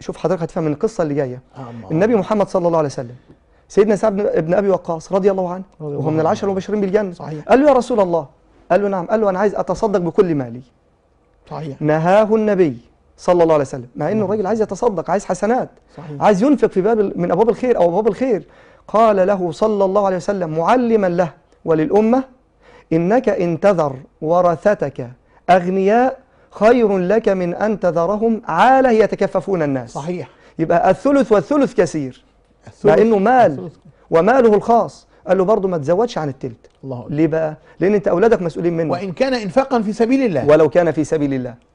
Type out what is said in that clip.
شوف حضرتك هتفهم من القصه اللي جايه آه، النبي محمد صلى الله عليه وسلم سيدنا سعد بن ابي وقاص رضي الله عنه وهو من العشر المبشرين بالجنه صحيح. قال له يا رسول الله قال له نعم قال له انا عايز اتصدق بكل مالي صحيح نهاه النبي صلى الله عليه وسلم مع انه نعم. الراجل عايز يتصدق عايز حسنات صحيح. عايز ينفق في باب من ابواب الخير او ابواب الخير قال له صلى الله عليه وسلم معلما له وللامه انك ان تذر ورثتك اغنياء خير لك من أن تذرهم عالة يتكففون الناس صحيح يبقى الثلث والثلث كثير مع إنه مال وماله الخاص قال له برضه ما تزودش عن التلت الله ليه بقى؟ لأن أنت أولادك مسؤولين منه وإن كان إنفاقا في سبيل الله ولو كان في سبيل الله